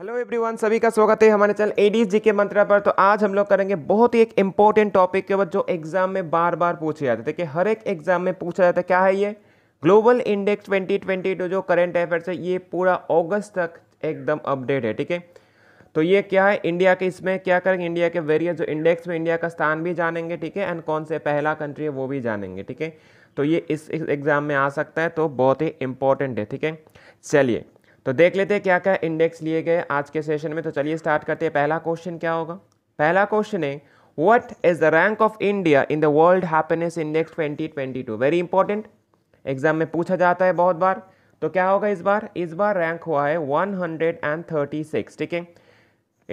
Hello everyone सभी का स्वागत है हमारे चैनल एडीज जी के मंत्रा पर तो आज हम लोग करेंगे बहुत ही एक इम्पोर्टेंट टॉपिक के ऊपर जो एग्जाम में बार बार पूछे जाते हैं देखिए हर एक एग्जाम में पूछा जाता है क्या है ये ग्लोबल इंडेक्स 2022 जो करंट अफेयर्स है ये पूरा अगस्त तक एकदम अपडेट है ठीक है तो ये क्या है इंडिया के इसमें क्या करेंगे इंडिया के वेरियस जो इंडेक्स में इंडिया का स्थान भी जानेंगे ठीक है एंड कौन से पहला कंट्री है वो भी जानेंगे ठीक है तो ये इस एग्ज़ाम में आ सकता है तो बहुत ही इंपॉर्टेंट है ठीक है चलिए तो देख लेते हैं क्या क्या इंडेक्स लिए गए आज के सेशन में तो चलिए स्टार्ट करते हैं पहला क्वेश्चन क्या होगा पहला क्वेश्चन है what is the rank of India in the world happiness index 2022? Very important exam में पूछा जाता है बहुत बार तो क्या होगा इस बार इस बार रैंक हुआ है वन ठीक है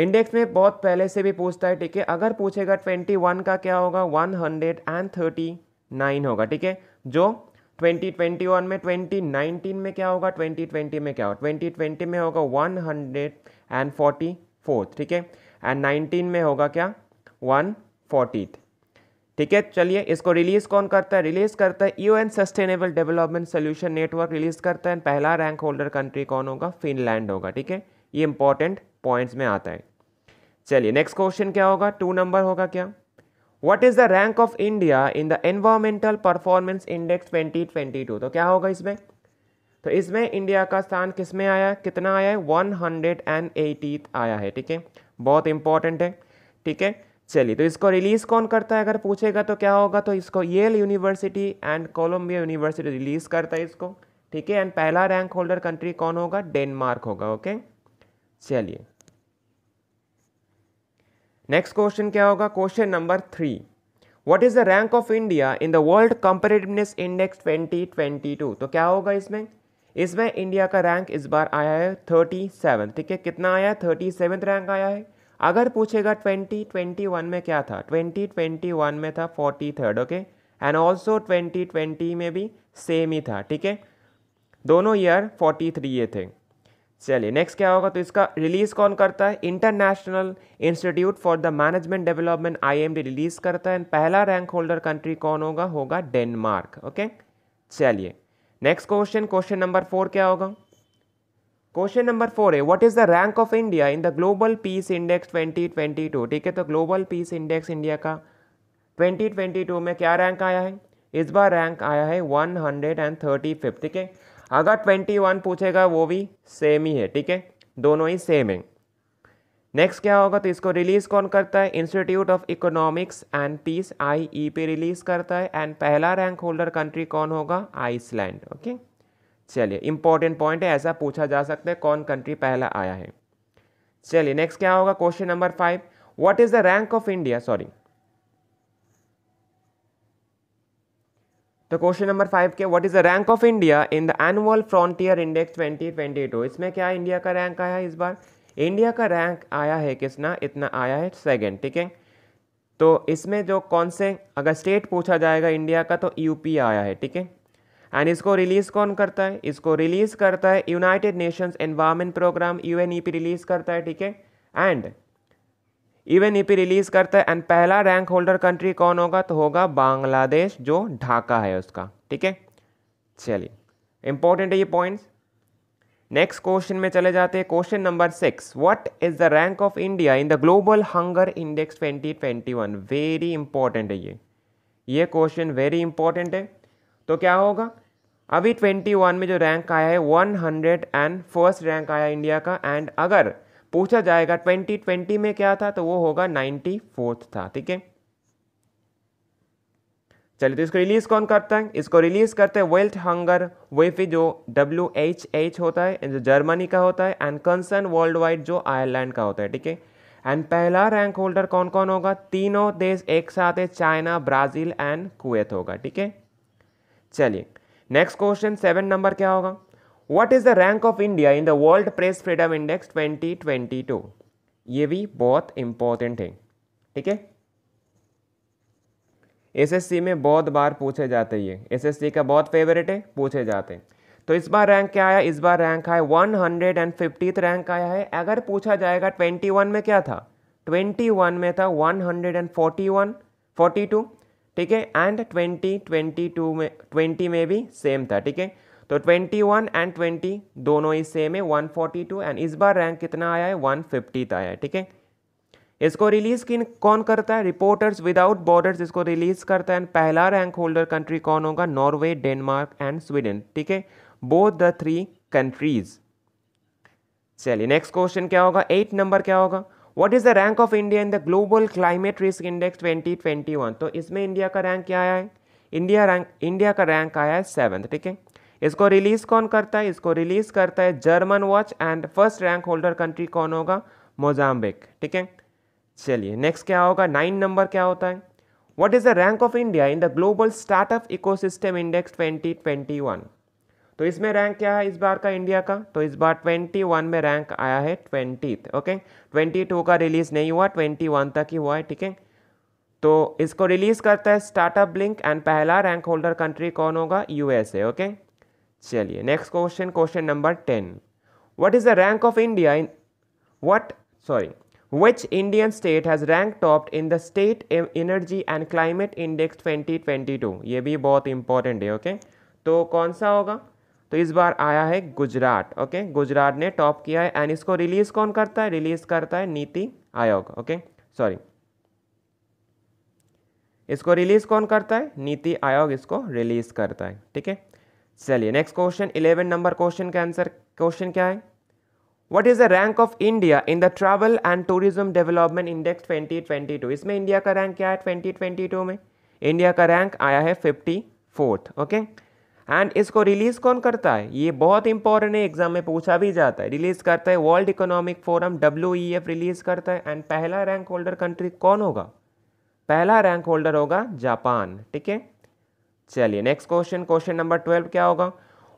इंडेक्स में बहुत पहले से भी पूछता है ठीक है अगर पूछेगा ट्वेंटी का क्या होगा वन होगा ठीक है जो 2021 में 2019 में क्या होगा 2020 में क्या होगा 2020 में होगा 144 ठीक है एंड 19 में होगा क्या वन ठीक है चलिए इसको रिलीज़ कौन करता है रिलीज़ करता है U N sustainable development solution network release करता है पहला रैंक होल्डर कंट्री कौन होगा फिनलैंड होगा ठीक है ये इंपॉर्टेंट पॉइंट्स में आता है चलिए नेक्स्ट क्वेश्चन क्या होगा टू नंबर होगा क्या what is the rank of India in the environmental performance index 2022 तो क्या होगा इसमें तो इसमें इंडिया का स्थान किस में आया कितना आया है वन हंड्रेड एंड एटी आया है ठीक है बहुत इंपॉर्टेंट है ठीक है चलिए तो इसको रिलीज़ कौन करता है अगर पूछेगा तो क्या होगा तो इसको Yale university and Columbia university release करता है इसको ठीक है एंड पहला रैंक होल्डर कंट्री कौन होगा डेनमार्क होगा ओके चलिए नेक्स्ट क्वेश्चन क्या होगा question number three what is the rank of India in the world competitiveness index 2022 तो क्या होगा इसमें इसमें इंडिया का रैंक इस बार आया है थर्टी सेवन ठीक है कितना आया है थर्टी सेवन रैंक आया है अगर पूछेगा ट्वेंटी ट्वेंटी वन में क्या था ट्वेंटी ट्वेंटी वन में था forty third okay and also twenty twenty में भी सेम ही था ठीक है दोनों ईयर फोर्टी थ्री ये थे चलिए नेक्स्ट क्या होगा तो इसका रिलीज़ कौन करता है international institute for the management development IMD release करता है पहला रैंक होल्डर कंट्री कौन होगा होगा डेनमार्क ओके चलिए next question question number four क्या होगा क्वेश्चन नंबर फोर है what is the rank of India in the global peace index twenty ठीक है तो ग्लोबल पीस इंडेक्स इंडिया का ट्वेंटी में क्या रैंक आया है इस बार रैंक आया है वन ठीक है अगर ट्वेंटी वन पूछेगा वो भी सेम ही है ठीक है दोनों ही सेम है नेक्स्ट क्या होगा तो इसको रिलीज़ कौन करता है institute of economics and peace I E P release करता है एंड पहला रैंक होल्डर कंट्री कौन होगा आइसलैंड ओके चलिए इंपॉर्टेंट पॉइंट है ऐसा पूछा जा सकता है कौन कंट्री पहला आया है चलिए नेक्स्ट क्या होगा question number five what is the rank of India sorry तो क्वेश्चन नंबर फाइव के what is the rank of India in the annual frontier index 2022 इसमें क्या इंडिया का रैंक आया है इस बार इंडिया का रैंक आया है किसना इतना आया है सेकेंड ठीक है तो इसमें जो कौन से अगर स्टेट पूछा जाएगा इंडिया का तो यूपी आया है ठीक है एंड इसको रिलीज़ कौन करता है इसको रिलीज़ करता है United Nations environment programme U release करता है ठीक है एंड इवन ईपी रिलीज़ करता है एंड पहला रैंक होल्डर कंट्री कौन होगा तो होगा बांग्लादेश जो ढाका है उसका ठीक है चलिए इंपॉर्टेंट है ये पॉइंट्स नेक्स्ट क्वेश्चन में चले जाते हैं question number six what is the rank of India in the global hunger index 2021 very important है ये ये क्वेश्चन वेरी इंपॉर्टेंट है तो क्या होगा अभी 21 में जो रैंक आया है one hundred and first rank आया इंडिया का एंड अगर पूछा जाएगा ट्वेंटी ट्वेंटी में क्या था तो वो होगा नाइन्टी फोर्थ था ठीक है चलिए तो इसको रिलीज कौन करता है इसको रिलीज करते हैं वेल्थ हंगर वेफी जो डब्ल्यू एच एच होता है जो जर्मनी का होता है एंड कंसर्न वर्ल्ड वाइड जो आयरलैंड का होता है ठीक है एंड पहला रैंक होल्डर कौन कौन होगा तीनों देश एक साथ है चाइना ब्राज़ील एंड कुवैत होगा ठीक है चलिए नेक्स्ट क्वेश्चन सेवन नंबर क्या होगा what is the rank of India in the world press freedom index 2022 ये भी बहुत इंपॉर्टेंट है ठीक है एसएससी में बहुत बार पूछे जाते हैं ये एसएससी का बहुत फेवरेट है पूछे जाते हैं तो इस बार रैंक क्या आया इस बार रैंक आया one hundred and fifty rank आया है अगर पूछा जाएगा ट्वेंटी वन में क्या था ट्वेंटी वन में था one hundred and forty one forty two ठीक है एंड ट्वेंटी ट्वेंटी टू में ट्वेंटी में भी सेम था ठीक है तो 21 एंड 20 दोनों ही सेम है 142 एंड इस बार रैंक कितना आया है 150 आया है ठीक है इसको रिलीज किन कौन करता है रिपोर्टर्स विदाउट बॉर्डर्स इसको रिलीज करता है एंड पहला रैंक होल्डर कंट्री कौन होगा नॉर्वे डेनमार्क एंड स्वीडन ठीक है बोथ द थ्री कंट्रीज चलिए नेक्स्ट क्वेश्चन क्या होगा एट नंबर क्या होगा what is the rank of India in the global climate risk index one तो इसमें इंडिया का रैंक क्या आया है इंडिया रैंक इंडिया का रैंक आया है सेवन ठीक है इसको रिलीज़ कौन करता है इसको रिलीज़ करता है German watch and first rank holder country कौन होगा मोजाम्बिक ठीक है चलिए नेक्स्ट क्या होगा नाइन नंबर क्या होता है what is the rank of India in the global startup ecosystem index twenty twenty one तो इसमें रैंक क्या है इस बार का इंडिया का तो इस बार ट्वेंटी वन में रैंक आया है ट्वेंटी ओके ट्वेंटी टू का रिलीज़ नहीं हुआ ट्वेंटी वन तक ही हुआ है ठीक है तो इसको रिलीज़ करता है स्टार्टअप लिंक एंड पहला रैंक होल्डर कंट्री कौन होगा यूएसए ओके चलिए next question question number ten what is the rank of India in what sorry Which Indian state has rank topped in the state energy and climate index 2022? ये भी बहुत important है okay okay? तो कौन सा होगा तो इस बार आया है गुजरात ओके okay? गुजरात ने टॉप किया है एंड इसको रिलीज कौन करता है रिलीज करता है NITI Aayog okay okay? Sorry इसको रिलीज कौन करता है नीति आयोग इसको रिलीज करता है ठीक है चलिए next question eleven number question का आंसर क्वेश्चन क्या है what is the rank of India in the travel and tourism development index 2022 इसमें इंडिया का रैंक क्या है 2022 में इंडिया का रैंक आया है फिफ्टी फोर्थ ओके एंड इसको रिलीज़ कौन करता है ये बहुत इंपॉर्टेंट है एग्जाम में पूछा भी जाता है रिलीज़ करता है world economic forum W release करता है एंड पहला रैंक होल्डर कंट्री कौन होगा पहला रैंक होल्डर होगा जापान ठीक है चलिए next question question number twelve क्या होगा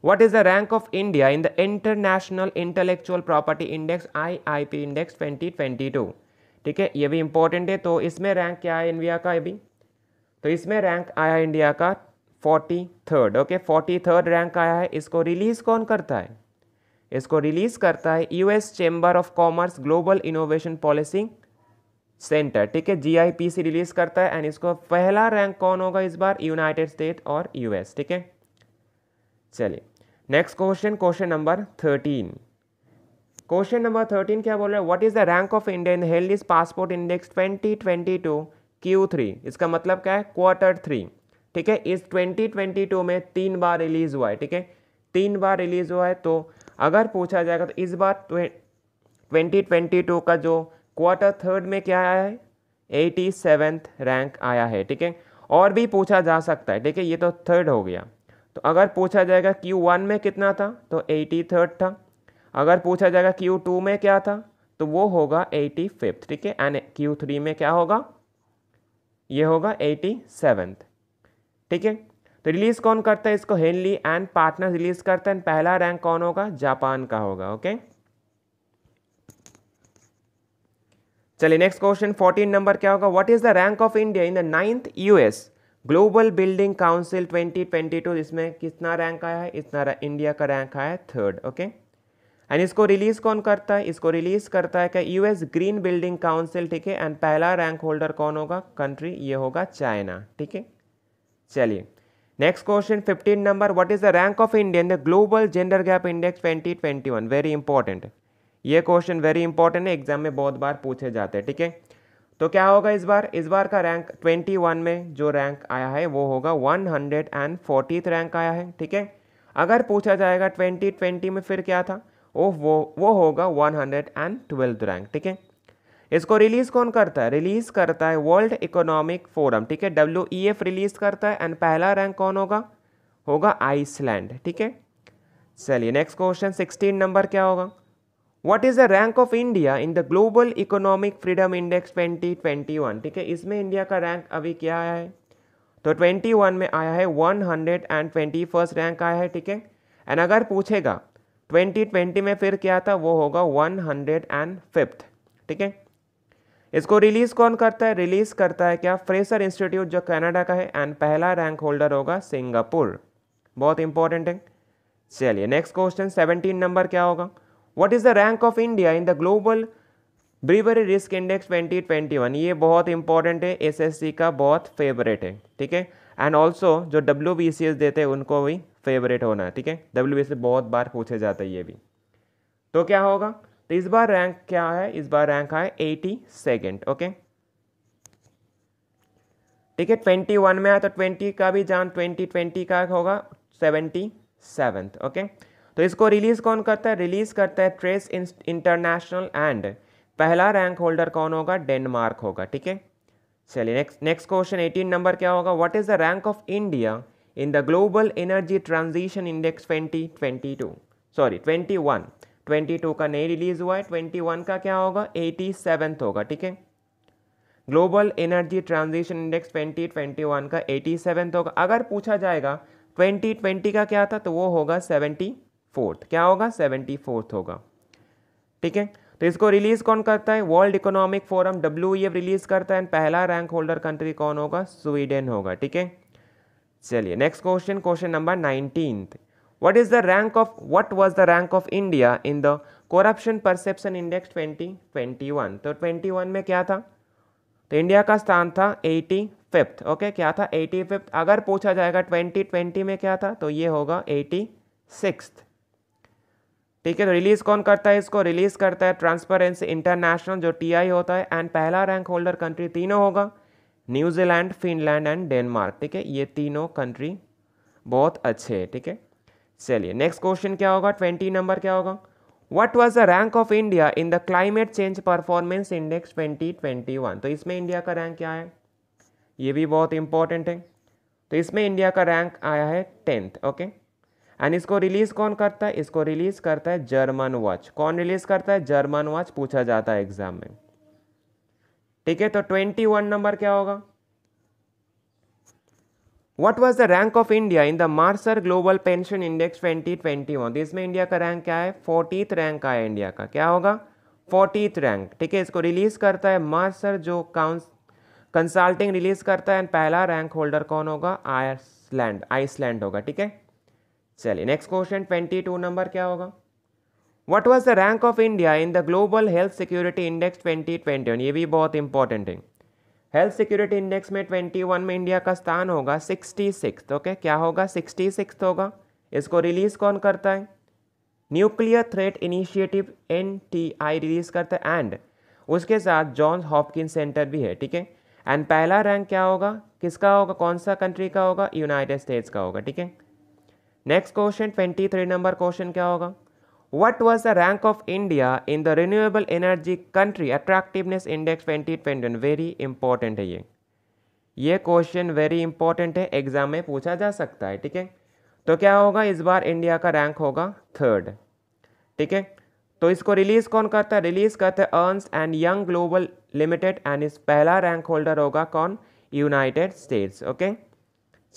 what is the rank of India in the international intellectual property index I I P index twenty twenty two ठीक है ये भी इंपॉर्टेंट है तो इसमें रैंक क्या है इंडिया का अभी तो इसमें रैंक आया इंडिया का forty third okay forty third rank आया है इसको रिलीज़ कौन करता है इसको रिलीज़ करता है US chamber of commerce global innovation policy centre ठीक है जीआईपी रिलीज करता है एंड इसको पहला रैंक कौन होगा इस बार यूनाइटेड स्टेट और यूएस ठीक है चलिए next question question number thirteen question number thirteen क्या बोल रहे हैं what is the rank of India in held is passport index twenty twenty two Q three इसका मतलब क्या है क्वार्टर थ्री ठीक है इस ट्वेंटी ट्वेंटी टू में तीन बार रिलीज हुआ है ठीक है तीन बार रिलीज हुआ है तो अगर पूछा जाएगा तो इस बार ट्वेंटी ट्वेंटी टू का जो क्वार्टर थर्ड में क्या आया है एटी सेवेंथ रैंक आया है ठीक है और भी पूछा जा सकता है ठीक है ये तो थर्ड हो गया तो अगर पूछा जाएगा क्यू वन में कितना था तो एटी थर्ड था अगर पूछा जाएगा क्यू टू में क्या था तो वो होगा एटी फिफ्थ ठीक है एंड क्यू थ्री में क्या होगा ये होगा एटी सेवेंथ ठीक है तो रिलीज़ कौन करता है इसको हेनली एंड पार्टनर रिलीज़ करते हैं पहला रैंक कौन होगा जापान का होगा ओके okay? चलिए नेक्स्ट क्वेश्चन फोर्टीन नंबर क्या होगा what is the rank of India in the ninth US global building council 2022 इसमें कितना रैंक आया है इतना इंडिया का रैंक आया है थर्ड ओके एंड इसको रिलीज कौन करता है इसको रिलीज करता है क्या यूएस ग्रीन बिल्डिंग काउंसिल ठीक है एंड पहला रैंक होल्डर कौन होगा कंट्री ये होगा चाइना ठीक है चलिए next question fifteen number what is the rank of India in the global gender gap index 2021 very important ये क्वेश्चन वेरी इंपॉर्टेंट है एग्जाम में बहुत बार पूछे जाते हैं ठीक है ठीके? तो क्या होगा इस बार इस बार का रैंक 21 में जो रैंक आया है वो होगा one hundred and fortieth rank आया है ठीक है अगर पूछा जाएगा 2020 में फिर क्या था वो वो वो होगा one hundred and twelfth rank ठीक है इसको रिलीज़ कौन करता है रिलीज़ करता है वर्ल्ड इकोनॉमिक फोरम ठीक है डब्ल्यू रिलीज़ e करता है एंड पहला रैंक कौन होगा होगा आइसलैंड ठीक है चलिए नेक्स्ट क्वेश्चन सिक्सटीन नंबर क्या होगा what is the rank of India in the global economic freedom index 2021 ठीक है इसमें इंडिया का रैंक अभी क्या आया है तो 21 में आया है 121 फर्स्ट रैंक आया है ठीक है एंड अगर पूछेगा 2020 में फिर क्या था वो होगा फिफ्थ ठीक है इसको रिलीज़ कौन करता है रिलीज़ करता है क्या फ्रेशर इंस्टीट्यूट जो कनाडा का है एंड पहला रैंक होल्डर होगा सिंगापुर बहुत इंपॉर्टेंट है चलिए नेक्स्ट क्वेश्चन 17 नंबर क्या होगा what is the rank of India in the global bribery risk index 2021 ये बहुत इंपॉर्टेंट है एसएससी का बहुत फेवरेट है ठीक है एंड ऑल्सो जो डब्ल्यू बी सी एस देते हैं उनको भी फेवरेट होना है ठीक है डब्ल्यू बी सी बहुत बार पूछे जाते हैं ये भी तो क्या होगा तो इस बार रैंक क्या है इस बार रैंक है एटी सेकेंड ओके ठीक है ट्वेंटी वन में आया तो ट्वेंटी का भी जान ट्वेंटी ट्वेंटी का होगा सेवेंटी सेवेंथ ओके तो इसको रिलीज़ कौन करता है रिलीज़ करता है ट्रेस इंटरनेशनल एंड पहला रैंक होल्डर कौन होगा डेनमार्क होगा ठीक है चलिए next next question eighteen number क्या होगा what is the rank of India in the global energy transition index twenty twenty two sorry twenty one twenty two का नहीं रिलीज़ हुआ है ट्वेंटी वन का क्या होगा एटी सेवेंथ होगा ठीक है global energy transition index twenty twenty one का एटी सेवेंथ होगा अगर पूछा जाएगा ट्वेंटी ट्वेंटी का क्या था तो वो होगा सेवेंटी फोर्थ क्या होगा सेवेंटी फोर्थ होगा ठीक है तो इसको रिलीज कौन करता है world economic forum W release करता है एंड पहला रैंक होल्डर कंट्री कौन होगा स्वीडन होगा ठीक है चलिए next question question number nineteen what is the rank of what was the rank of India in the corruption perception index twenty twenty one तो ट्वेंटी वन में क्या था तो इंडिया का स्थान था एटी फिफ्थ ओके क्या था एटी फिफ्थ अगर पूछा जाएगा ट्वेंटी ट्वेंटी में क्या था तो ये होगा एटी सिक्स ठीक है तो रिलीज़ कौन करता है इसको रिलीज़ करता है ट्रांसपेरेंसी इंटरनेशनल जो टीआई होता है एंड पहला रैंक होल्डर कंट्री तीनों होगा न्यूजीलैंड फिनलैंड एंड डेनमार्क ठीक है ये तीनों कंट्री बहुत अच्छे है ठीक है चलिए नेक्स्ट क्वेश्चन क्या होगा ट्वेंटी नंबर क्या होगा what was the rank of India in the climate change performance index twenty तो इसमें इंडिया का रैंक क्या है ये भी बहुत इंपॉर्टेंट है तो इसमें इंडिया का रैंक आया है टेंथ ओके okay? एंड इसको रिलीज़ कौन करता है इसको रिलीज़ करता है जर्मन वॉच कौन रिलीज़ करता है जर्मन वॉच पूछा जाता है एग्जाम में ठीक है तो ट्वेंटी वन नंबर क्या होगा what was the rank of India in the Mercer global pension index twenty twenty one तो इसमें इंडिया का रैंक क्या है फोर्टीथ रैंक आया इंडिया का क्या होगा फोर्टीथ रैंक ठीक है इसको रिलीज करता है मार्सर जो काउंस कंसल्टिंग रिलीज करता है एंड पहला रैंक होल्डर कौन होगा आयरलैंड आइसलैंड होगा ठीक है चलिए next question twenty two number क्या होगा what was the rank of India in the global health security index twenty twenty one ये भी बहुत इंपॉर्टेंट है हेल्थ सिक्योरिटी इंडेक्स में ट्वेंटी वन में इंडिया का स्थान होगा सिक्सटी सिक्स ओके क्या होगा सिक्सटी सिक्स होगा इसको रिलीज़ कौन करता है nuclear threat initiative N T I release करता है एंड उसके साथ जॉन्स हॉपकिन सेंटर भी है ठीक है एंड पहला रैंक क्या होगा किसका होगा कौन सा कंट्री का होगा यूनाइटेड स्टेट्स का होगा ठीक है next question twenty three number question क्या होगा what was the rank of India in the renewable energy country attractiveness index twenty twenty very important है ये ये क्वेश्चन वेरी इंपॉर्टेंट है एग्जाम में पूछा जा सकता है ठीक है तो क्या होगा इस बार इंडिया का रैंक होगा थर्ड ठीक है तो इसको रिलीज़ कौन करता है रिलीज़ करते हैं and young global limited and इस पहला रैंक होल्डर होगा कौन यूनाइटेड स्टेट्स ओके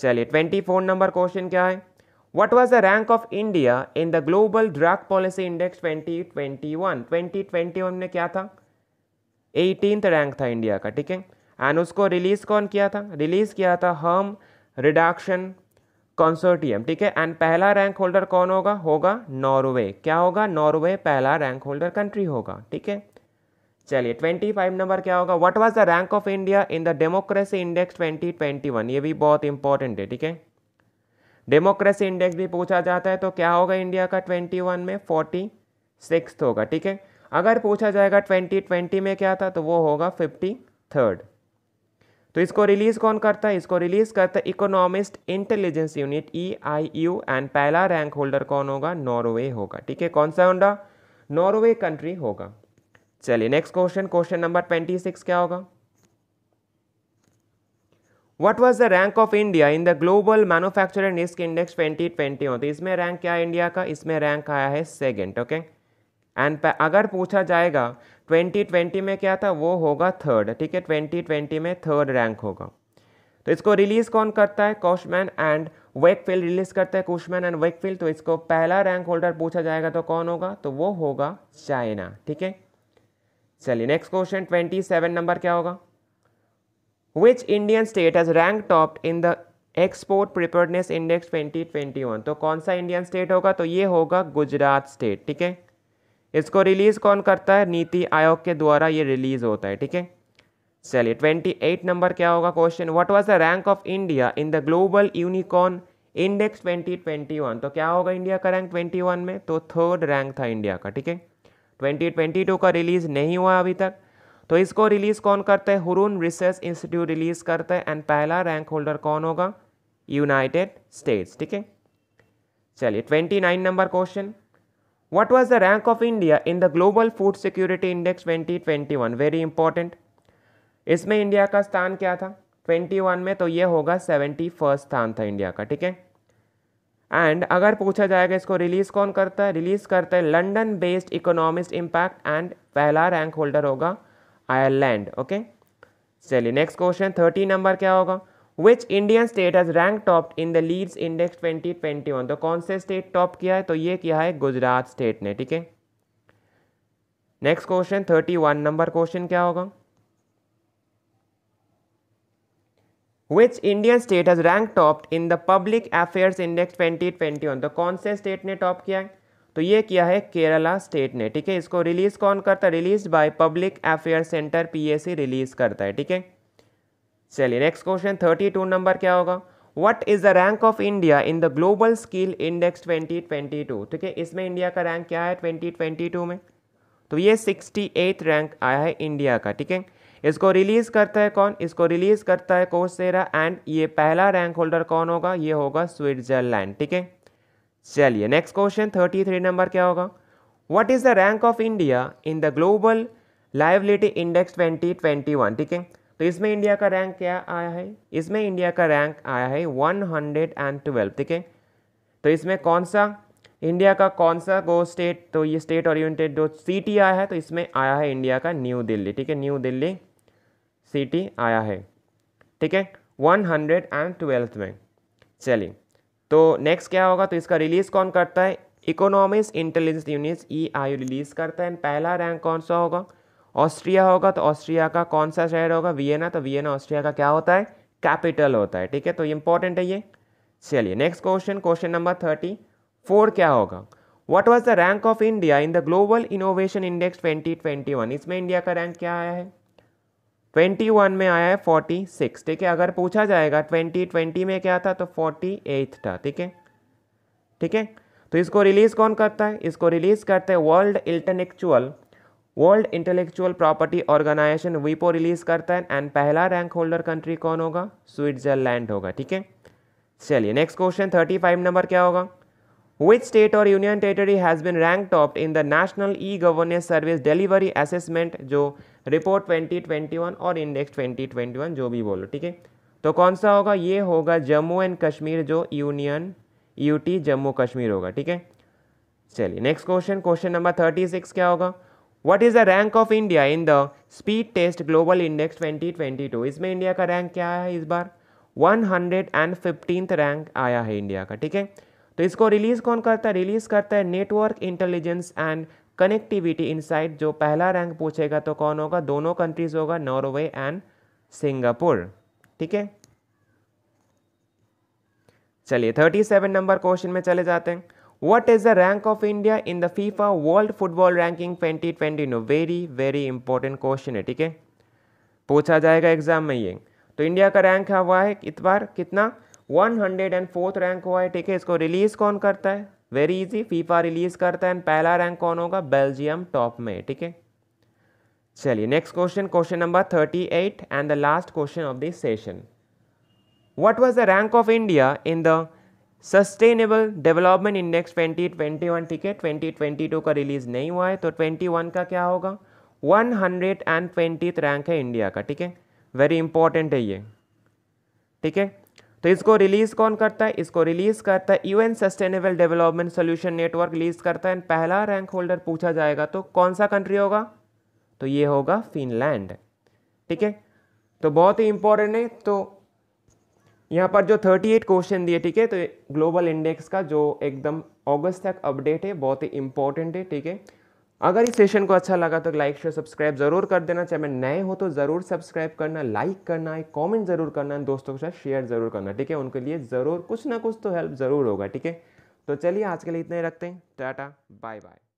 चलिए ट्वेंटी फोर नंबर क्वेश्चन क्या है What was the rank of India in the Global Drug Policy Index 2021? 2021 में क्या था एटीन रैंक था इंडिया का ठीक है एंड उसको रिलीज कौन किया था रिलीज किया था हम रिडक्शन कॉन्सोर्टियम ठीक है एंड पहला रैंक होल्डर कौन होगा होगा नॉर्वे क्या होगा नॉर्वे पहला रैंक होल्डर कंट्री होगा ठीक है चलिए 25 नंबर क्या होगा what was the rank of India in the democracy index 2021 ये भी बहुत इंपॉर्टेंट है ठीक है डेमोक्रेसी इंडेक्स भी पूछा जाता है तो क्या होगा इंडिया का ट्वेंटी वन में फोर्टी सिक्स होगा ठीक है अगर पूछा जाएगा ट्वेंटी ट्वेंटी में क्या था तो वो होगा फिफ्टी थर्ड तो इसको रिलीज़ कौन करता है इसको रिलीज़ करता है economist intelligence unit E I U and पहला रैंक होल्डर कौन होगा नॉर्वे होगा ठीक है कौन सा होंडा नॉर्वे कंट्री होगा चलिए next question question number twenty six क्या होगा what was the rank of India in the global manufacture and risk index 2020 हो तो इसमें रैंक क्या है इंडिया का इसमें रैंक आया है सेकेंड ओके एंड अगर पूछा जाएगा 2020 में क्या था वो होगा थर्ड ठीक है 2020 में थर्ड रैंक होगा तो इसको रिलीज़ कौन करता है कौशमैन एंड वेकफील्ड रिलीज़ करता है कुशमैन एंड वेकफील्ड तो इसको पहला रैंक होल्डर पूछा जाएगा तो कौन होगा तो वो होगा चाइना ठीक है चलिए next question twenty seven number क्या होगा which Indian state has rank top in the export preparedness index 2021 तो कौन सा इंडियन स्टेट होगा तो ये होगा गुजरात स्टेट ठीक है इसको रिलीज़ कौन करता है नीति आयोग के द्वारा ये रिलीज़ होता है ठीक है चलिए 28 नंबर क्या होगा question what was the rank of India in the global unicorn index 2021 तो क्या होगा इंडिया का रैंक 21 में तो थर्ड रैंक था इंडिया का ठीक है 2022 का रिलीज़ नहीं हुआ अभी तक तो इसको रिलीज़ कौन करता है हुरून रिसर्च इंस्टीट्यूट रिलीज़ करता है एंड पहला रैंक होल्डर कौन होगा यूनाइटेड स्टेट्स ठीक है चलिए twenty nine number question the rank of India in the global food security index twenty twenty 2021? Very important इसमें इंडिया का स्थान क्या था 21 में तो ये होगा सेवेंटी फर्स्ट स्थान था इंडिया का ठीक है एंड अगर पूछा जाएगा इसको रिलीज़ कौन करता है रिलीज़ करता है London based economist impact and पहला रैंक होल्डर होगा आयरलैंड ओके चलिए नेक्स्ट क्वेश्चन थर्टी नंबर क्या होगा which Indian state has rank top in the leads index one तो कौन से स्टेट टॉप किया है तो ये किया है गुजरात स्टेट ने ठीक है next question thirty one number question क्या होगा which Indian state has rank top in the public affairs index 2021 तो कौन से स्टेट ने टॉप किया है तो ये किया है केरला स्टेट ने ठीक है इसको रिलीज़ कौन करता है release by public affair centre PAC release करता है ठीक है चलिए next question thirty two number क्या होगा what is the rank of India in the global skill index two ठीक है इसमें इंडिया का रैंक क्या है टू में तो ये एट रैंक आया है इंडिया का ठीक है इसको रिलीज़ करता है कौन इसको रिलीज़ करता है कोसेरा एंड ये पहला रैंक होल्डर कौन होगा ये होगा स्विट्ज़रलैंड ठीक है चलिए next question thirty three number क्या होगा what is the rank of India in the global liveability index twenty twenty one ठीक है तो इसमें इंडिया का रैंक क्या आया है इसमें इंडिया का रैंक आया है वन हंड्रेड एंड ट्वेल्व ठीक है तो इसमें कौन सा इंडिया का कौन सा गो स्टेट तो ये स्टेट ओरिएंटेड जो सिटी आया है तो इसमें आया है इंडिया का न्यू दिल्ली ठीक है न्यू दिल्ली सिटी आया है ठीक है वन हंड्रेड एंड ट्वेल्थ में चलिए तो नेक्स्ट क्या होगा तो इसका रिलीज़ कौन करता है economic intelligence unit E I release करता है पहला रैंक कौन सा होगा ऑस्ट्रिया होगा तो ऑस्ट्रिया का कौन सा शहर होगा वियना तो वियना ऑस्ट्रिया का क्या होता है कैपिटल होता है ठीक है तो इंपॉर्टेंट है ये चलिए next question question number thirty four क्या होगा what was the rank of India in the global innovation index 2021 इसमें इंडिया का रैंक क्या आया है ट्वेंटी वन में आया है फोर्टी सिक्स ठीक है अगर पूछा जाएगा ट्वेंटी ट्वेंटी में क्या था तो फोर्टी एथ था ठीक है ठीक है तो इसको रिलीज़ कौन करता है इसको रिलीज़ करते हैं world intellectual world intellectual property organisation वीपो रिलीज़ करता है एंड पहला रैंक होल्डर कंट्री कौन होगा स्विट्जरलैंड होगा ठीक है चलिए next question thirty five number क्या होगा विच स्टेट और union territory has been rank topped in the national e governance service delivery assessment जो रिपोर्ट 2021 और इंडेक्स 2021 जो भी बोलो ठीक है तो कौन सा होगा ये होगा जम्मू एंड कश्मीर जो यूनियन यूटी जम्मू कश्मीर होगा ठीक है चलिए next question question number thirty six क्या होगा what is the rank of India in the speed test global index 2022 इसमें इंडिया का रैंक क्या है इस बार one hundred and fifteenth rank आया है इंडिया का ठीक है तो इसको रिलीज़ कौन करता है रिलीज़ करता है network intelligence and connectivity inside जो पहला रैंक पूछेगा तो कौन होगा दोनों कंट्रीज होगा नॉर्वे एंड सिंगापुर ठीक है चलिए थर्टी सेवन नंबर क्वेश्चन में चले जाते हैं what is the rank of India in the FIFA world football ranking twenty twenty no very very important question है ठीक है पूछा जाएगा एग्जाम में ये तो इंडिया का रैंक हुआ है इतवार बार कितना one hundred and fourth rank हुआ है ठीक है इसको रिलीज कौन करता है वेरी इजी फीफा रिलीज करता है एंड पहला रैंक कौन होगा बेल्जियम टॉप में ठीक है चलिए next question question number thirty eight and the last question of this session the rank of India in the sustainable development index twenty twenty 2021 ठीक है 2022 का रिलीज नहीं हुआ है तो 21 का क्या होगा वन ट्वेंटी रैंक है इंडिया का ठीक है वेरी इंपॉर्टेंट है ये ठीक है तो इसको रिलीज़ कौन करता है इसको रिलीज़ करता है UN sustainable development solution network release करता है पहला रैंक होल्डर पूछा जाएगा तो कौन सा कंट्री होगा तो ये होगा फिनलैंड ठीक है तो बहुत ही इंपॉर्टेंट है तो यहाँ पर जो 38 क्वेश्चन दिए ठीक है तो ग्लोबल इंडेक्स का जो एकदम अगस्त तक अपडेट है बहुत ही इंपॉर्टेंट है ठीक है अगर इस सेशन को अच्छा लगा तो लाइक शेयर सब्सक्राइब जरूर कर देना चाहे मैं नए हो तो ज़रूर सब्सक्राइब करना लाइक करना एक कॉमेंट जरूर करना दोस्तों के साथ शेयर जरूर करना ठीक है उनके लिए ज़रूर कुछ ना कुछ तो हेल्प ज़रूर होगा ठीक है तो चलिए आज के लिए इतना ही रखते हैं टाटा बाय बाय